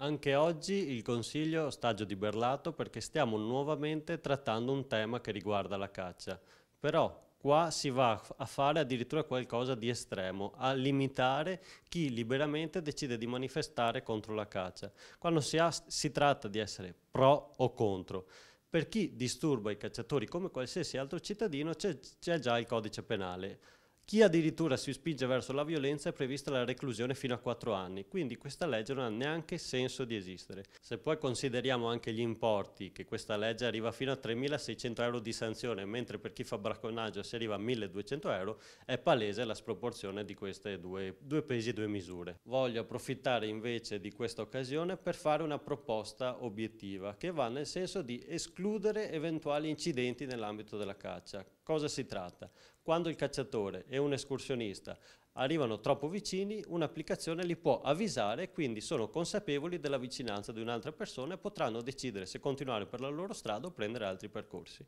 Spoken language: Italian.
Anche oggi il Consiglio Stagio di Berlato perché stiamo nuovamente trattando un tema che riguarda la caccia. Però qua si va a fare addirittura qualcosa di estremo, a limitare chi liberamente decide di manifestare contro la caccia, quando si, ha, si, tratta di essere pro o contro. Per chi disturba i cacciatori come qualsiasi altro cittadino c'è già il codice penale chi addirittura si spinge verso la violenza è prevista la reclusione fino a 4 anni, quindi questa legge non ha neanche senso di esistere. Se poi consideriamo anche gli importi, che questa legge arriva fino a 3.600 euro di sanzione, mentre per chi fa bracconaggio si arriva a 1.200 euro, è palese la sproporzione di questi due, due pesi e due misure. Voglio approfittare invece di questa occasione per fare una proposta obiettiva, che va nel senso di escludere eventuali incidenti nell'ambito della caccia, Cosa si tratta? Quando il cacciatore e un escursionista arrivano troppo vicini, un'applicazione li può avvisare e quindi sono consapevoli della vicinanza di un'altra persona e potranno decidere se continuare per la loro strada o prendere altri percorsi.